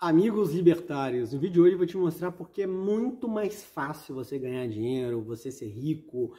Amigos libertários, no vídeo de hoje eu vou te mostrar porque é muito mais fácil você ganhar dinheiro, você ser rico,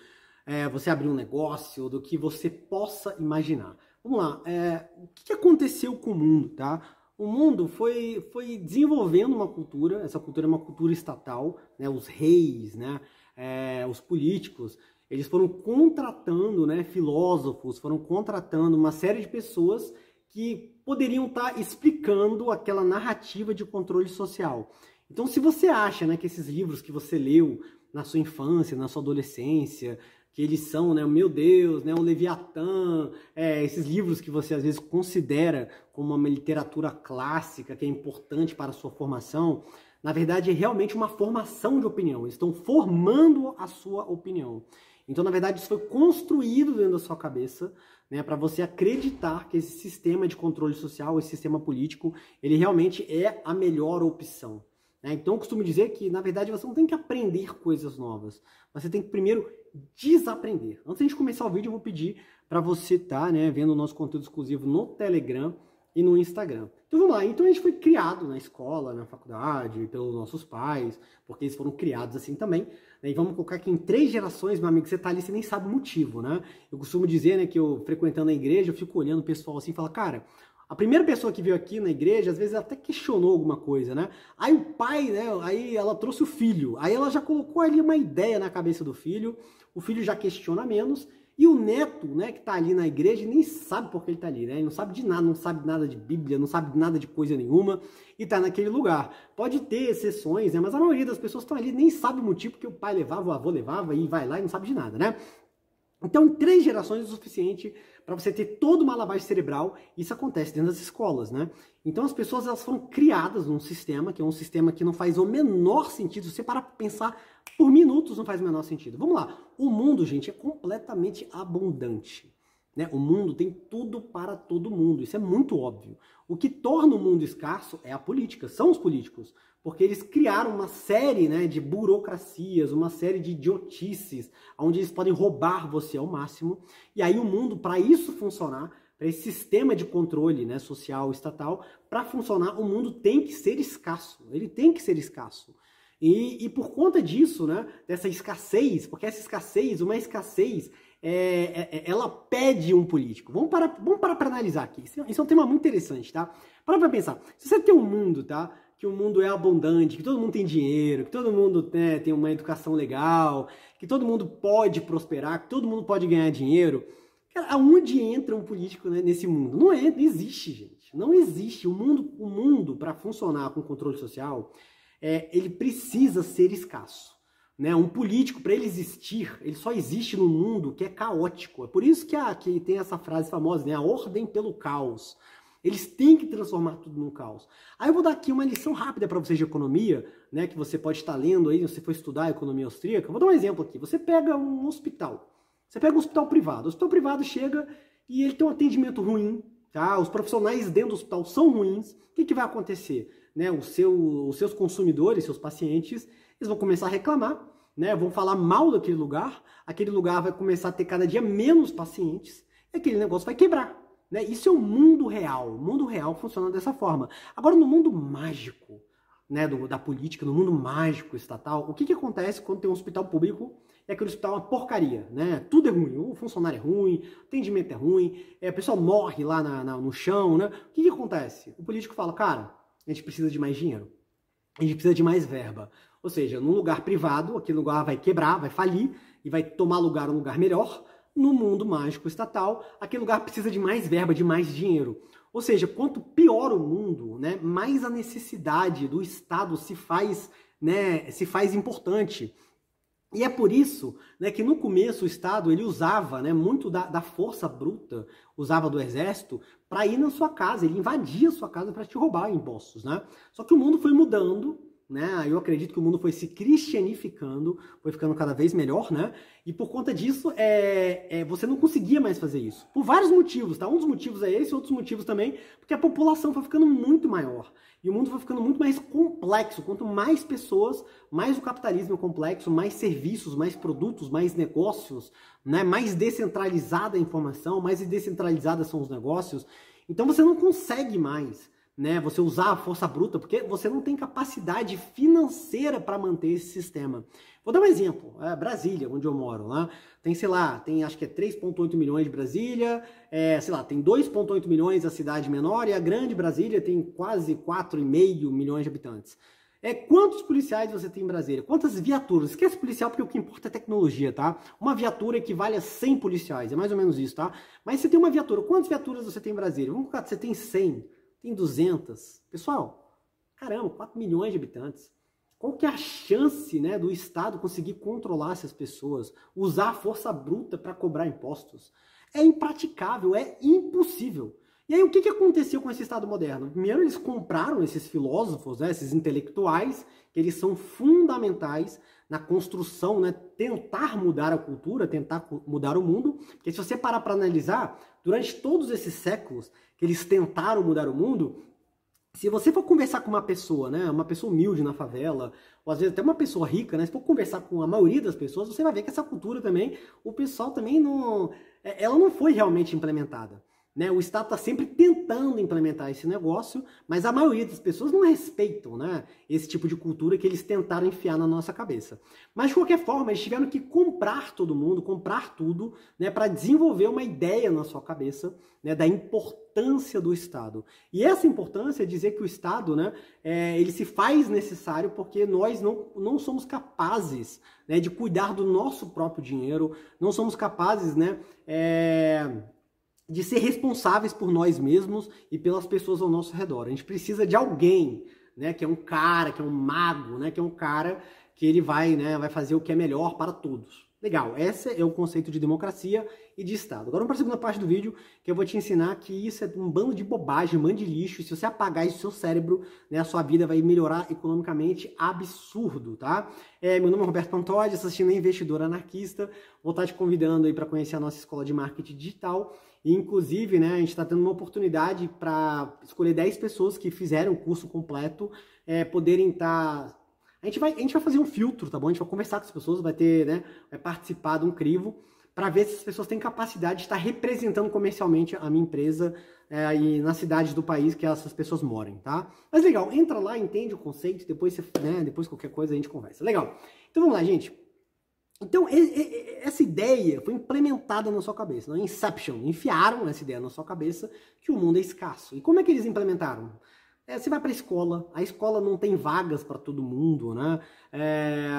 é, você abrir um negócio do que você possa imaginar. Vamos lá, é, o que aconteceu com o mundo, tá? O mundo foi, foi desenvolvendo uma cultura, essa cultura é uma cultura estatal, né? Os reis, né? É, os políticos, eles foram contratando, né? Filósofos, foram contratando uma série de pessoas que poderiam estar tá explicando aquela narrativa de controle social. Então, se você acha né, que esses livros que você leu na sua infância, na sua adolescência, que eles são, né, meu Deus, né, o Leviatã, é, esses livros que você às vezes considera como uma literatura clássica que é importante para a sua formação, na verdade é realmente uma formação de opinião, eles estão formando a sua opinião. Então, na verdade, isso foi construído dentro da sua cabeça né, para você acreditar que esse sistema de controle social, esse sistema político, ele realmente é a melhor opção. Né? Então, eu costumo dizer que, na verdade, você não tem que aprender coisas novas. Você tem que primeiro desaprender. Antes de começar o vídeo, eu vou pedir para você estar tá, né, vendo o nosso conteúdo exclusivo no Telegram e no Instagram. Então vamos lá, então a gente foi criado na escola, na faculdade, pelos nossos pais, porque eles foram criados assim também. Né? E vamos colocar aqui em três gerações, meu amigo, você tá ali, você nem sabe o motivo, né? Eu costumo dizer, né, que eu frequentando a igreja, eu fico olhando o pessoal assim e falo, cara, a primeira pessoa que veio aqui na igreja, às vezes até questionou alguma coisa, né? Aí o pai, né? Aí ela trouxe o filho. Aí ela já colocou ali uma ideia na cabeça do filho. O filho já questiona menos e o neto, né, que está ali na igreja, nem sabe por que ele está ali, né? Ele não sabe de nada, não sabe nada de Bíblia, não sabe nada de coisa nenhuma e está naquele lugar. Pode ter exceções, né? Mas a maioria das pessoas que estão ali nem sabe o motivo que o pai levava, o avô levava e vai lá e não sabe de nada, né? Então, três gerações é o suficiente para você ter toda uma lavagem cerebral. Isso acontece dentro das escolas, né? Então, as pessoas elas foram criadas num sistema que é um sistema que não faz o menor sentido. Você para pensar por minutos não faz o menor sentido. Vamos lá. O mundo, gente, é completamente abundante. Né? O mundo tem tudo para todo mundo. Isso é muito óbvio. O que torna o mundo escasso é a política, são os políticos porque eles criaram uma série né, de burocracias, uma série de idiotices, onde eles podem roubar você ao máximo. E aí o mundo, para isso funcionar, para esse sistema de controle né, social, estatal, para funcionar, o mundo tem que ser escasso. Ele tem que ser escasso. E, e por conta disso, né, dessa escassez, porque essa escassez, uma escassez, é, é, é ela pede um político. Vamos para vamos para analisar aqui. É, isso é um tema muito interessante, tá? Para pra pensar. Se você tem um mundo, tá? que o mundo é abundante, que todo mundo tem dinheiro, que todo mundo né, tem uma educação legal, que todo mundo pode prosperar, que todo mundo pode ganhar dinheiro. Cara, aonde entra um político né, nesse mundo? Não entra, é, não existe, gente. Não existe. O mundo, o mundo para funcionar com controle social, é, ele precisa ser escasso. Né? Um político, para ele existir, ele só existe num mundo que é caótico. É por isso que, a, que tem essa frase famosa, né? A ordem pelo caos. Eles têm que transformar tudo num caos. Aí eu vou dar aqui uma lição rápida para vocês de economia, né, que você pode estar lendo aí, se você for estudar a economia austríaca. Eu vou dar um exemplo aqui. Você pega um hospital. Você pega um hospital privado. O hospital privado chega e ele tem um atendimento ruim, tá? Os profissionais dentro do hospital são ruins. O que, que vai acontecer? Né, os, seu, os seus consumidores, seus pacientes, eles vão começar a reclamar, né, vão falar mal daquele lugar, aquele lugar vai começar a ter cada dia menos pacientes, e aquele negócio vai quebrar. Né? Isso é o mundo real. O mundo real funciona dessa forma. Agora, no mundo mágico, né, do, da política, no mundo mágico estatal, o que, que acontece quando tem um hospital público e é aquele hospital é uma porcaria, né? Tudo é ruim, o funcionário é ruim, o atendimento é ruim, é, pessoal morre lá na, na, no chão, né? O que, que acontece? O político fala, cara, a gente precisa de mais dinheiro, a gente precisa de mais verba. Ou seja, num lugar privado, aquele lugar vai quebrar, vai falir e vai tomar lugar um lugar melhor, no mundo mágico estatal, aquele lugar precisa de mais verba, de mais dinheiro. Ou seja, quanto pior o mundo, né, mais a necessidade do Estado se faz, né, se faz importante. E é por isso né, que no começo o Estado ele usava né, muito da, da força bruta, usava do exército, para ir na sua casa, ele invadia a sua casa para te roubar impostos. Né? Só que o mundo foi mudando, né? Eu acredito que o mundo foi se cristianificando, foi ficando cada vez melhor, né? E por conta disso, é, é, você não conseguia mais fazer isso. Por vários motivos, tá? Um dos motivos é esse, outros motivos também, porque a população foi ficando muito maior. E o mundo foi ficando muito mais complexo. Quanto mais pessoas, mais o capitalismo é complexo, mais serviços, mais produtos, mais negócios, né? Mais descentralizada a informação, mais descentralizadas são os negócios. Então você não consegue mais né? Você usar a força bruta, porque você não tem capacidade financeira para manter esse sistema. Vou dar um exemplo. É Brasília, onde eu moro, lá né? tem, sei lá, tem acho que é 3,8 milhões de Brasília, é, sei lá, tem 2,8 milhões a cidade menor e a grande Brasília tem quase 4,5 milhões de habitantes. É quantos policiais você tem em Brasília? Quantas viaturas? Esquece policial porque o que importa é tecnologia, tá? Uma viatura equivale a 100 policiais, é mais ou menos isso, tá? Mas você tem uma viatura, quantas viaturas você tem em Brasília? Vamos colocar, você tem 100 tem 200. Pessoal, caramba, 4 milhões de habitantes. Qual que é a chance né, do Estado conseguir controlar essas pessoas, usar a força bruta para cobrar impostos? É impraticável, é impossível. E aí o que, que aconteceu com esse Estado moderno? Primeiro eles compraram esses filósofos, né, esses intelectuais, que eles são fundamentais na construção, né? Tentar mudar a cultura, tentar mudar o mundo. Porque se você parar para analisar, durante todos esses séculos que eles tentaram mudar o mundo, se você for conversar com uma pessoa, né, uma pessoa humilde na favela, ou às vezes até uma pessoa rica, né, se for conversar com a maioria das pessoas, você vai ver que essa cultura também, o pessoal também não, é, ela não foi realmente implementada. Né? O Estado está sempre tentando implementar esse negócio, mas a maioria das pessoas não respeitam né, esse tipo de cultura que eles tentaram enfiar na nossa cabeça. Mas, de qualquer forma, eles tiveram que comprar todo mundo, comprar tudo, né, para desenvolver uma ideia na sua cabeça né, da importância do Estado. E essa importância é dizer que o Estado né, é, ele se faz necessário porque nós não, não somos capazes né, de cuidar do nosso próprio dinheiro, não somos capazes né, é, de ser responsáveis por nós mesmos e pelas pessoas ao nosso redor. A gente precisa de alguém, né, que é um cara, que é um mago, né, que é um cara que ele vai, né, vai fazer o que é melhor para todos. Legal, esse é o conceito de democracia e de Estado. Agora vamos para a segunda parte do vídeo, que eu vou te ensinar que isso é um bando de bobagem, um bando de lixo. Se você apagar isso do seu cérebro, né, a sua vida vai melhorar economicamente absurdo, tá? É, meu nome é Roberto Pantoide, assistindo Investidor Anarquista. Vou estar te convidando aí para conhecer a nossa escola de marketing digital. E, inclusive, né, a gente está tendo uma oportunidade para escolher 10 pessoas que fizeram o curso completo, é, poderem estar tá a gente, vai, a gente vai fazer um filtro, tá bom? A gente vai conversar com as pessoas, vai ter, né? Vai participar de um crivo para ver se as pessoas têm capacidade de estar representando comercialmente a minha empresa é, eh, e na cidade do país que essas pessoas moram, tá? Mas legal, entra lá, entende o conceito, depois você, né, depois qualquer coisa a gente conversa. Legal. Então vamos lá, gente. Então essa ideia foi implementada na sua cabeça, na né? Inception, enfiaram essa ideia na sua cabeça que o mundo é escasso. E como é que eles implementaram? É, você vai para a escola, a escola não tem vagas para todo mundo, né? É,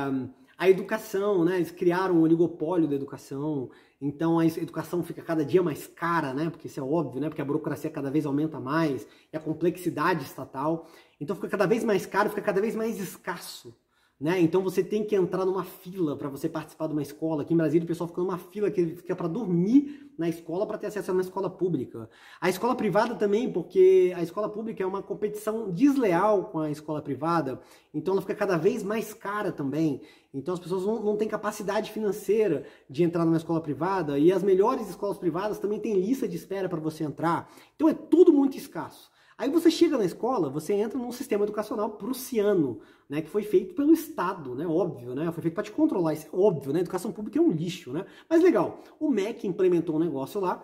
a educação, né? Eles criaram um oligopólio da educação, então a educação fica cada dia mais cara, né? Porque isso é óbvio, né? Porque a burocracia cada vez aumenta mais e a complexidade estatal, então fica cada vez mais caro, fica cada vez mais escasso. Né? Então você tem que entrar numa fila para você participar de uma escola. Aqui em Brasília o pessoal fica numa fila que fica para dormir na escola para ter acesso a uma escola pública. A escola privada também, porque a escola pública é uma competição desleal com a escola privada, então ela fica cada vez mais cara também. Então as pessoas não, não têm capacidade financeira de entrar numa escola privada e as melhores escolas privadas também têm lista de espera para você entrar. Então é tudo muito escasso. Aí você chega na escola, você entra num sistema educacional prussiano, né, que foi feito pelo Estado, né, óbvio, né, foi feito para te controlar, isso é óbvio, né, a educação pública é um lixo, né. Mas legal, o MEC implementou um negócio lá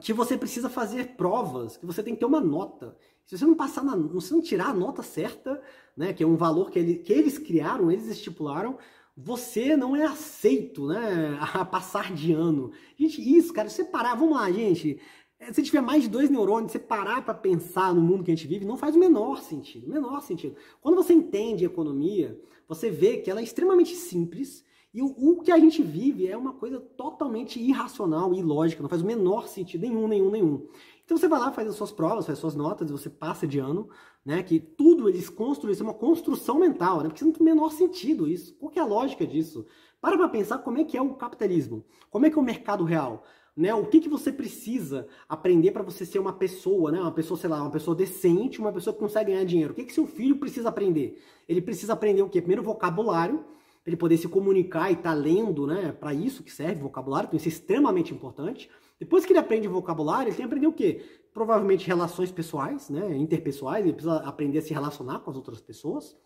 que você precisa fazer provas, que você tem que ter uma nota. Se você não passar na, se não tirar a nota certa, né, que é um valor que, ele, que eles criaram, eles estipularam, você não é aceito, né, a passar de ano. Gente, isso, cara, separar, vamos lá, gente. É, se tiver mais de dois neurônios, você parar para pensar no mundo que a gente vive, não faz o menor sentido. O menor sentido. Quando você entende economia, você vê que ela é extremamente simples e o, o, que a gente vive é uma coisa totalmente irracional, ilógica, não faz o menor sentido nenhum, nenhum, nenhum. Então você vai lá, faz as suas provas, faz as suas notas, você passa de ano, né? Que tudo eles construem, isso é uma construção mental, né? Porque não tem o menor sentido isso. Qual que é a lógica disso? Para para pensar como é que é o capitalismo, como é que é o mercado real. Né, o que, que você precisa aprender para você ser uma pessoa, né? Uma pessoa, sei lá, uma pessoa decente, uma pessoa que consegue ganhar dinheiro. O que, que seu filho precisa aprender? Ele precisa aprender o quê? Primeiro, vocabulário, ele poder se comunicar e estar tá lendo, né? Para isso que serve vocabulário, então isso é extremamente importante. Depois que ele aprende vocabulário, ele tem que aprender o quê? Provavelmente relações pessoais, né? Interpessoais, ele precisa aprender a se relacionar com as outras pessoas.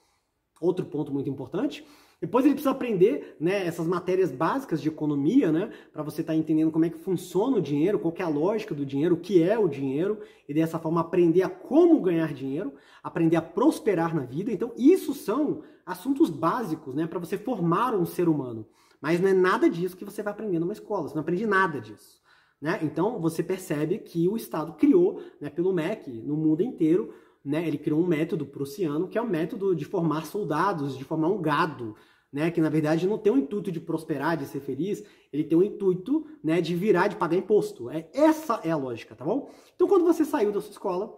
Outro ponto muito importante. Depois ele precisa aprender né, essas matérias básicas de economia, né, para você estar tá entendendo como é que funciona o dinheiro, qual é a lógica do dinheiro, o que é o dinheiro, e dessa forma aprender a como ganhar dinheiro, aprender a prosperar na vida. Então, isso são assuntos básicos né, para você formar um ser humano. Mas não é nada disso que você vai aprender numa escola, você não aprende nada disso. Né? Então, você percebe que o Estado criou, né, pelo MEC, no mundo inteiro, né, ele criou um método prussiano, que é o um método de formar soldados, de formar um gado, né, que na verdade não tem o intuito de prosperar, de ser feliz, ele tem o intuito, né, de virar, de pagar imposto. É essa é a lógica, tá bom? Então quando você saiu da sua escola,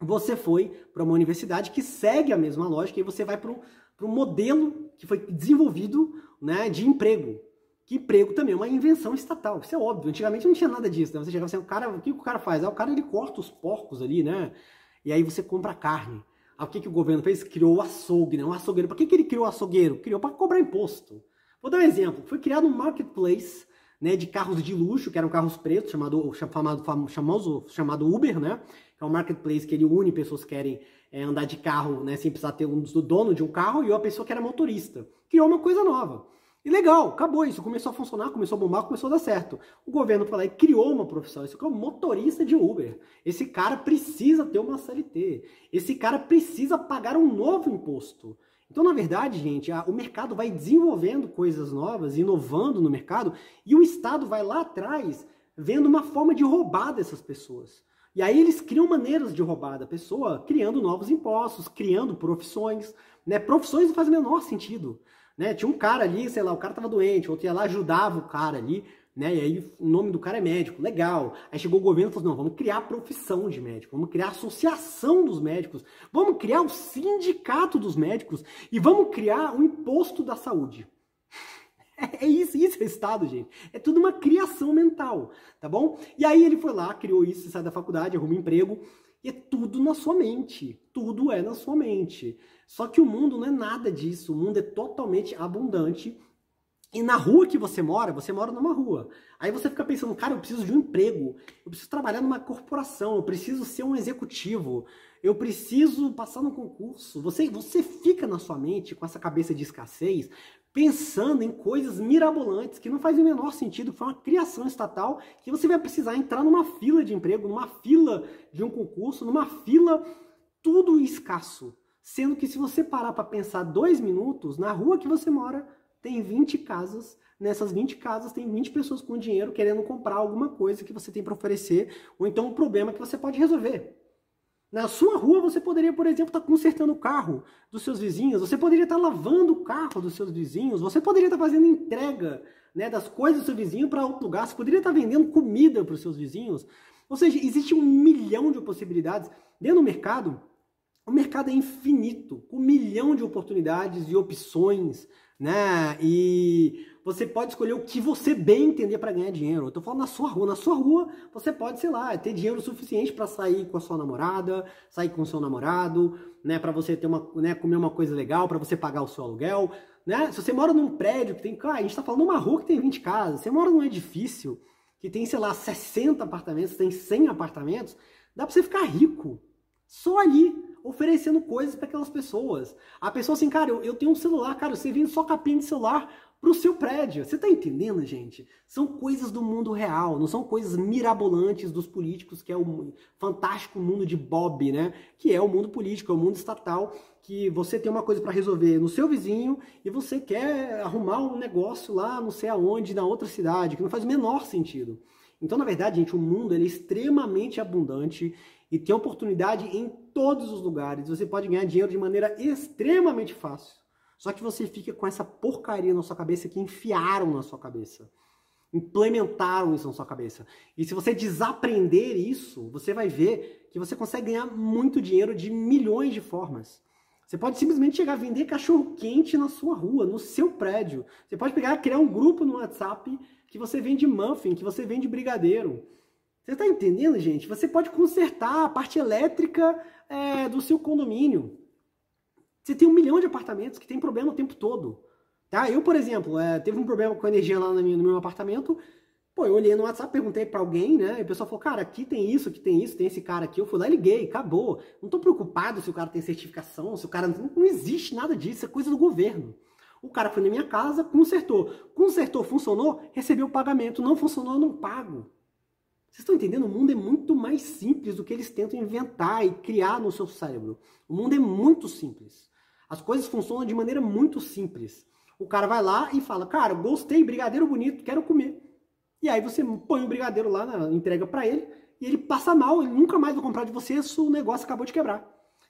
você foi para uma universidade que segue a mesma lógica e você vai para um modelo que foi desenvolvido, né, de emprego. Que emprego também é uma invenção estatal, isso é óbvio. Antigamente não tinha nada disso, né? Você chegava assim, o cara, o que o cara faz? Ah, o cara ele corta os porcos ali, né? E aí você compra carne o que, que o governo fez? Criou o açougue, né? açougueiro. Para que, que ele criou o açougueiro? Criou para cobrar imposto. Vou dar um exemplo. Foi criado um marketplace né, de carros de luxo, que eram carros pretos, chamado, chamado, famoso, chamado Uber, né? Que é um marketplace que ele une pessoas que querem é, andar de carro, né? Sem precisar ter um do dono de um carro e uma pessoa que era motorista. Criou uma coisa nova. E legal, acabou isso, começou a funcionar, começou a bombar, começou a dar certo. O governo foi lá e criou uma profissão, isso é o motorista de Uber. Esse cara precisa ter uma CLT, esse cara precisa pagar um novo imposto. Então, na verdade, gente, a, o mercado vai desenvolvendo coisas novas, inovando no mercado, e o Estado vai lá atrás vendo uma forma de roubar dessas pessoas. E aí eles criam maneiras de roubar da pessoa, criando novos impostos, criando profissões. Né? Profissões não fazem o menor sentido né? Tinha um cara ali, sei lá, o cara tava doente, outro ia lá, ajudava o cara ali, né? E aí o nome do cara é médico, legal. Aí chegou o governo e falou: assim, não, vamos criar a profissão de médico, vamos criar a associação dos médicos, vamos criar o sindicato dos médicos e vamos criar o imposto da saúde. É isso, isso é Estado, gente. É tudo uma criação mental, tá bom? E aí ele foi lá, criou isso, sai da faculdade, arruma emprego, e é tudo na sua mente. Tudo é na sua mente. Só que o mundo não é nada disso. O mundo é totalmente abundante. E na rua que você mora, você mora numa rua. Aí você fica pensando, cara, eu preciso de um emprego, eu preciso trabalhar numa corporação, eu preciso ser um executivo, eu preciso passar no concurso. Você, você fica na sua mente com essa cabeça de escassez, pensando em coisas mirabolantes que não fazem o menor sentido, foi uma criação estatal que você vai precisar entrar numa fila de emprego, numa fila de um concurso, numa fila tudo escasso. Sendo que se você parar para pensar dois minutos, na rua que você mora tem 20 casas, nessas 20 casas tem 20 pessoas com dinheiro querendo comprar alguma coisa que você tem para oferecer, ou então um problema que você pode resolver. Na sua rua você poderia, por exemplo, estar tá consertando o carro dos seus vizinhos, você poderia estar tá lavando o carro dos seus vizinhos, você poderia estar tá fazendo entrega né, das coisas do seu vizinho para outro lugar, você poderia estar tá vendendo comida para os seus vizinhos. Ou seja, existe um milhão de possibilidades. Dentro do mercado, o mercado é infinito, com um milhão de oportunidades e opções, né? E você pode escolher o que você bem entender para ganhar dinheiro. Eu tô falando na sua rua. Na sua rua, você pode, sei lá, ter dinheiro suficiente para sair com a sua namorada, sair com o seu namorado, né, para você ter uma, né, comer uma coisa legal, para você pagar o seu aluguel, né? Se você mora num prédio que tem, cara, a gente tá falando numa rua que tem 20 casas. Você mora num edifício que tem, sei lá, 60 apartamentos, tem 100 apartamentos, dá para você ficar rico. Só ali oferecendo coisas para aquelas pessoas. A pessoa assim, cara, eu, eu tenho um celular, cara, você vende só capinha de celular para o seu prédio. Você está entendendo, gente? São coisas do mundo real, não são coisas mirabolantes dos políticos, que é o fantástico mundo de Bob, né? Que é o mundo político, é o mundo estatal, que você tem uma coisa para resolver no seu vizinho e você quer arrumar um negócio lá, não sei aonde, na outra cidade, que não faz o menor sentido. Então, na verdade, gente, o mundo é extremamente abundante e tem oportunidade em todos os lugares. Você pode ganhar dinheiro de maneira extremamente fácil. Só que você fica com essa porcaria na sua cabeça que enfiaram na sua cabeça. Implementaram isso na sua cabeça. E se você desaprender isso, você vai ver que você consegue ganhar muito dinheiro de milhões de formas. Você pode simplesmente chegar a vender cachorro quente na sua rua, no seu prédio. Você pode pegar, criar um grupo no WhatsApp que você vende muffin, que você vende brigadeiro. Você está entendendo, gente? Você pode consertar a parte elétrica é, do seu condomínio. Você tem um milhão de apartamentos que tem problema o tempo todo. Tá? Eu, por exemplo, é, teve um problema com a energia lá no meu, no meu apartamento. Pô, eu olhei no WhatsApp, perguntei para alguém, né? E o pessoal falou: cara, aqui tem isso, aqui tem isso, tem esse cara aqui. Eu fui lá e liguei, acabou. Não tô preocupado se o cara tem certificação, se o cara. Não existe nada disso, é coisa do governo. O cara foi na minha casa, consertou. Consertou, funcionou, recebeu o pagamento. Não funcionou, eu não pago. Vocês estão entendendo? O mundo é muito mais simples do que eles tentam inventar e criar no seu cérebro. O mundo é muito simples. As coisas funcionam de maneira muito simples. O cara vai lá e fala: Cara, gostei, brigadeiro bonito, quero comer. E aí você põe o brigadeiro lá, na, entrega para ele, e ele passa mal, ele nunca mais vai comprar de você, o negócio acabou de quebrar.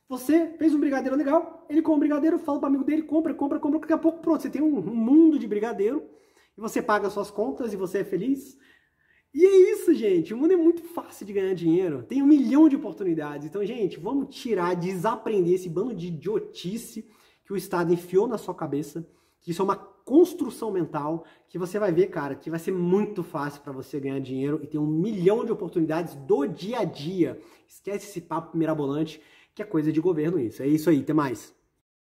Você fez um brigadeiro legal, ele compra o um brigadeiro, fala pro amigo dele, compra, compra, compra, daqui a pouco pronto, você tem um mundo de brigadeiro, e você paga suas contas e você é feliz, e é isso, gente. O mundo é muito fácil de ganhar dinheiro. Tem um milhão de oportunidades. Então, gente, vamos tirar, desaprender esse bando de idiotice que o Estado enfiou na sua cabeça. Que isso é uma construção mental. Que você vai ver, cara, que vai ser muito fácil para você ganhar dinheiro e ter um milhão de oportunidades do dia a dia. Esquece esse papo mirabolante que é coisa de governo isso. É isso aí, até mais.